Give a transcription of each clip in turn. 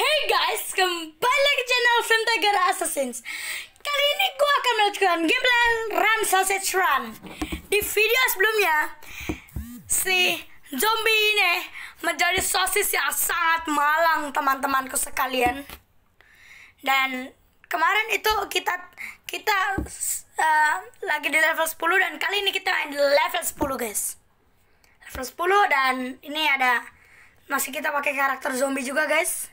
Hey guys, kembali lagi channel Film Tiger Assassins Kali ini gue akan melanjutkan gameplay Run Sausage Run Di video sebelumnya Si zombie ini menjadi sosis yang sangat malang teman-temanku sekalian Dan kemarin itu kita kita uh, lagi di level 10 dan kali ini kita main di level 10 guys Level 10 dan ini ada masih kita pakai karakter zombie juga guys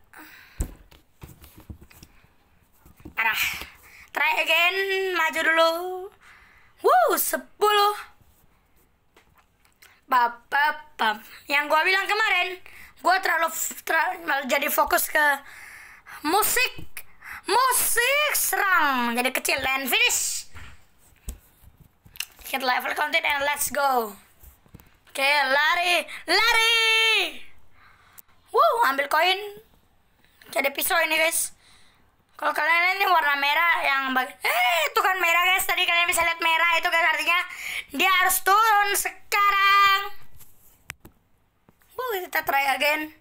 arah try again maju dulu wow sepuluh bab yang gua bilang kemarin gua terlalu terlalu jadi fokus ke musik musik serang jadi kecil dan finish hit level content and let's go oke lari lari wow ambil koin jadi pisau ini guys kalau kalian ini warna merah yang bag, eh, itu kan merah guys tadi kalian bisa lihat merah itu guys artinya dia harus turun sekarang wow kita try again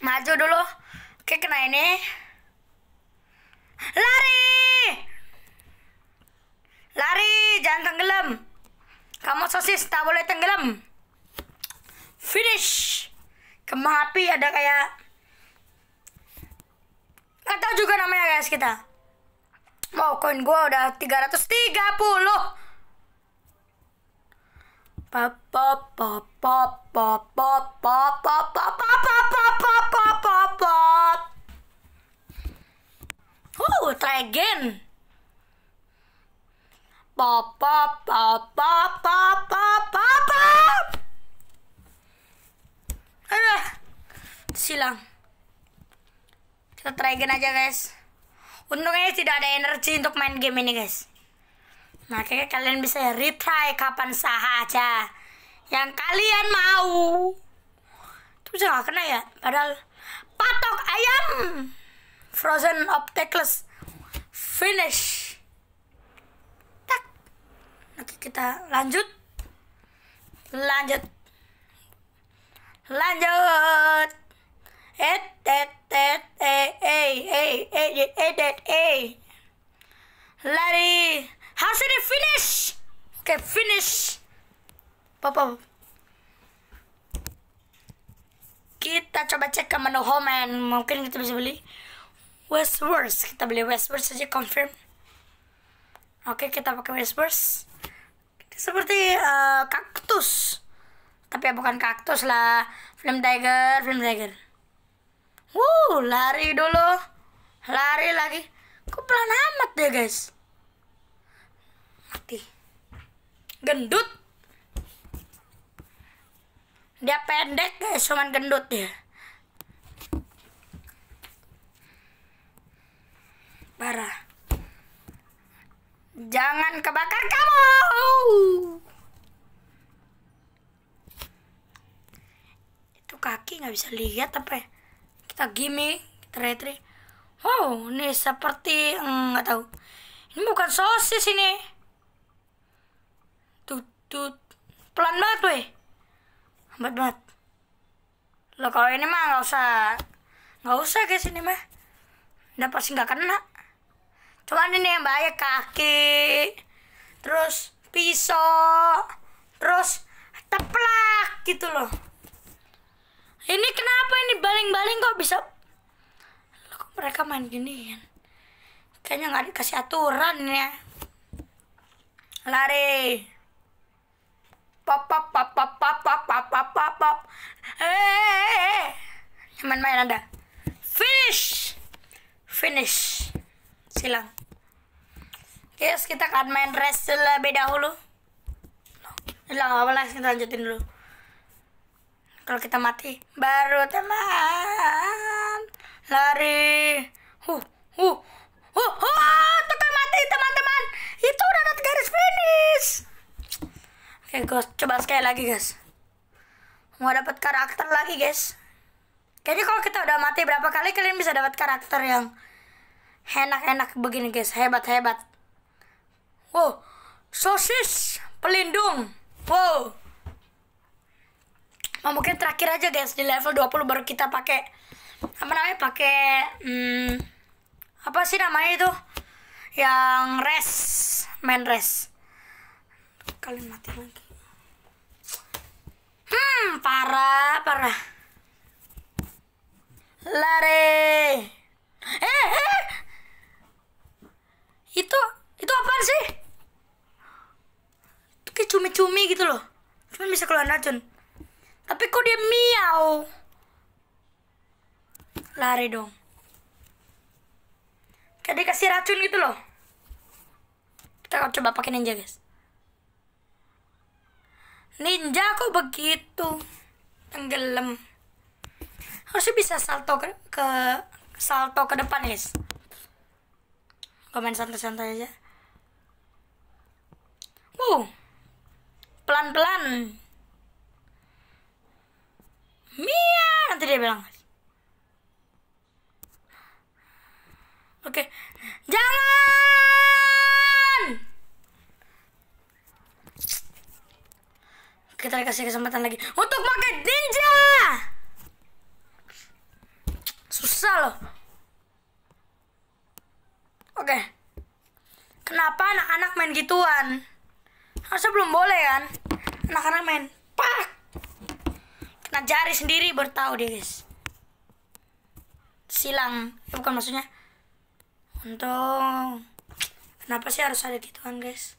maju dulu oke kena ini lari lari jangan tenggelam kamu sosis tak boleh tenggelam finish kembang api ada kayak Gak tahu juga namanya guys kita. Mau oh, koin gua udah 330. Pop pop pop pop pop pop login aja guys untungnya tidak ada energi untuk main game ini guys makanya kalian bisa retry kapan saja yang kalian mau itu bisa gak kena ya padahal patok ayam frozen obstacles finish tak nanti kita lanjut lanjut lanjut Lari. How should eh, eh, eh, eh, eh, eh. lari hasilnya finish oke okay, finish papa kita coba cek ke menu home and mungkin kita bisa beli westwards. kita beli westwards saja confirm oke okay, kita pakai westwards. seperti eh, kaktus tapi ya bukan kaktus lah film tiger film tiger Wow, lari dulu. Lari lagi. Kok pelan amat ya, guys? Mati. Gendut. Dia pendek, guys, cuman gendut ya. Parah. Jangan kebakar kamu. Itu kaki nggak bisa lihat apa ya? Takgime, Teretre. wow oh, ini seperti mm, nggak mm, tahu. Ini bukan sosis ini. tutut Pelan banget weh. Hambat banget. Lo kalau ini mah nggak usah, nggak usah guys ini mah. Udah pasti nggak kena. cuman ini yang bahaya kaki, terus pisau, terus teplak gitu loh ini kenapa ini baling-baling kok bisa kok mereka main gini ya? kayaknya nggak dikasih aturan ya lari pop pop pop pop pop pop pop pop pop pop eh teman eh, eh, eh, main ada finish finish silang guys kita akan main wrestle lebih dahulu hilang apa lagi kita lanjutin dulu kalau kita mati baru teman lari huh huh huh huh kita mati teman-teman itu udah ada garis finish oke guys coba sekali lagi guys mau dapat karakter lagi guys kayaknya kalau kita udah mati berapa kali kalian bisa dapat karakter yang enak-enak begini guys, hebat-hebat. Wow, sosis pelindung. Wow. Oh, mungkin terakhir aja guys di level 20 baru kita pakai apa namanya pakai hmm, apa sih namanya itu yang res main res kalian mati lagi hmm parah parah lari eh, eh itu itu apa sih itu kayak cumi-cumi gitu loh cuma bisa keluar racun tapi kok dia miau? Lari dong. Kayak kasih racun gitu loh. Kita coba pakai ninja, guys. Ninja kok begitu tenggelam. Harusnya bisa salto ke, ke salto ke depan, guys. Komen santai-santai aja. Wow. Pelan-pelan tadi dia bilang oke jangan kita kasih kesempatan lagi untuk pakai ninja susah loh oke kenapa anak-anak main gituan harusnya belum boleh kan anak-anak main pak Nah jari sendiri baru tahu guys. Silang, ya, bukan maksudnya. Untung. Kenapa sih harus ada gituan guys?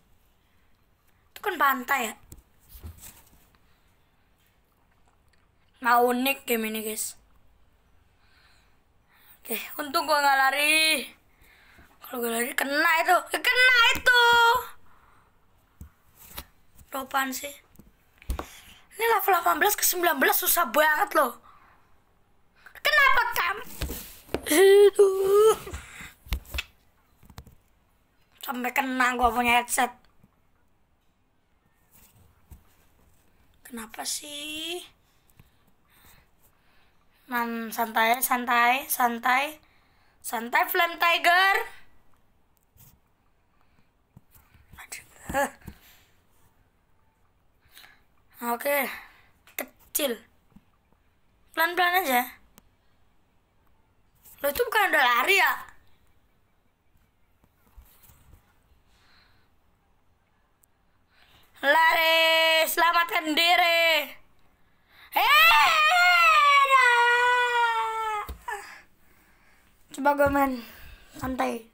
Itu kan pantai ya. Nah unik game ini guys. Oke, untung gua nggak lari. Kalau gua lari kena itu, eh, kena itu. Dopan sih. Ini level 18 ke 19 susah banget loh. Kenapa kam? Aduh. Sampai kena gua punya headset. Kenapa sih? Man, santai, santai, santai. Santai Flame Tiger. Aduh. Oke, kecil. Pelan-pelan aja. Lo itu bukan udah lari ya? Lari, selamatkan diri. Eh, Coba gue main santai.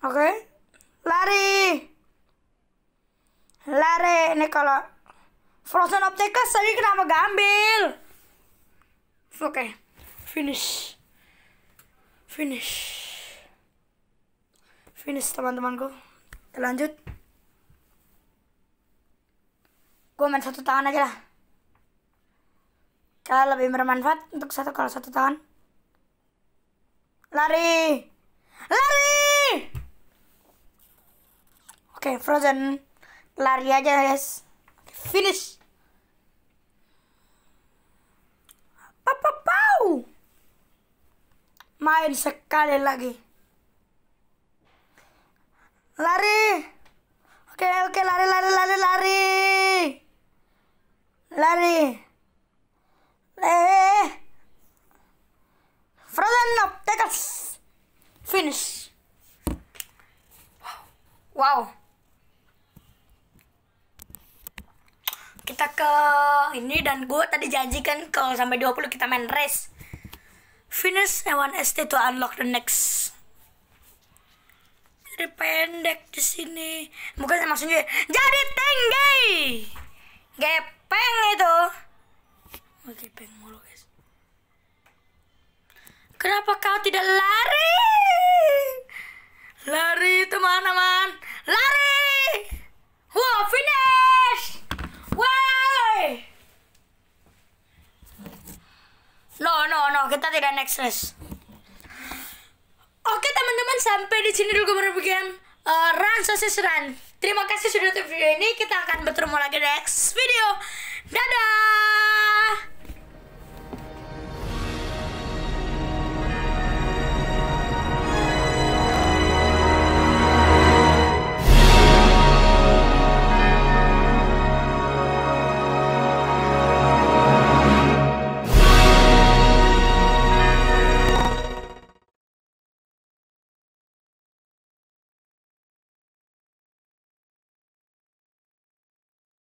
Oke. Lari. Lari. Ini kalau Frozen Optica sering kenapa gambil. Oke. Okay. Finish. Finish. Finish teman-temanku. Lanjut. Gue main satu tangan aja lah. Karena lebih bermanfaat untuk satu kalau satu tangan. Lari. Lari! Oke, Frozen. Lari aja, guys. Okay, finish. Papapau. Main sekali lagi. Lari. Oke, oke, lari, lari, lari, lari. Lari. Eh. Frozen up, take us. Finish. Wow. kita ke ini dan gue tadi janjikan kalau sampai 20 kita main race finish hewan ST to unlock the next jadi pendek di sini bukan maksudnya jadi tinggi gepeng itu oh, gepeng mulu guys kenapa kau tidak lari lari teman-teman lari wow finish no, no, kita tidak next race. Oke teman-teman, sampai di sini dulu kemudian uh, eh, Run Sosis Run. Terima kasih sudah nonton video ini. Kita akan bertemu lagi next video. Dadah!